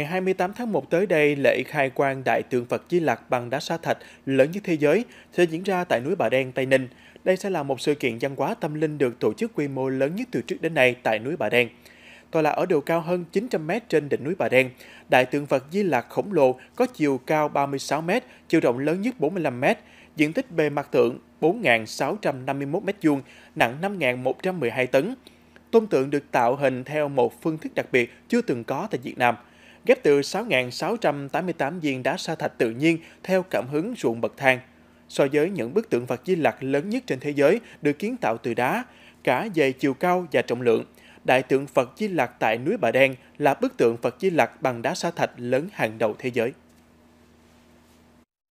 Ngày 28 tháng 1 tới đây, lễ khai quan đại tượng Phật Di Lặc bằng đá sa thạch lớn nhất thế giới sẽ diễn ra tại núi Bà Đen, Tây Ninh. Đây sẽ là một sự kiện văn hóa tâm linh được tổ chức quy mô lớn nhất từ trước đến nay tại núi Bà Đen. Tòa là ở độ cao hơn 900 m trên đỉnh núi Bà Đen. Đại tượng Phật Di Lặc khổng lồ có chiều cao 36 m, chiều rộng lớn nhất 45 m, diện tích bề mặt tượng 4.651 m2, nặng 5.112 tấn. Tôn tượng được tạo hình theo một phương thức đặc biệt chưa từng có tại Việt Nam – ghép từ 6.688 viên đá sa thạch tự nhiên theo cảm hứng ruộng bậc thang. So với những bức tượng vật di lặc lớn nhất trên thế giới được kiến tạo từ đá, cả về chiều cao và trọng lượng, đại tượng Phật Di Lặc tại núi Bà Đen là bức tượng Phật Di Lặc bằng đá sa thạch lớn hàng đầu thế giới.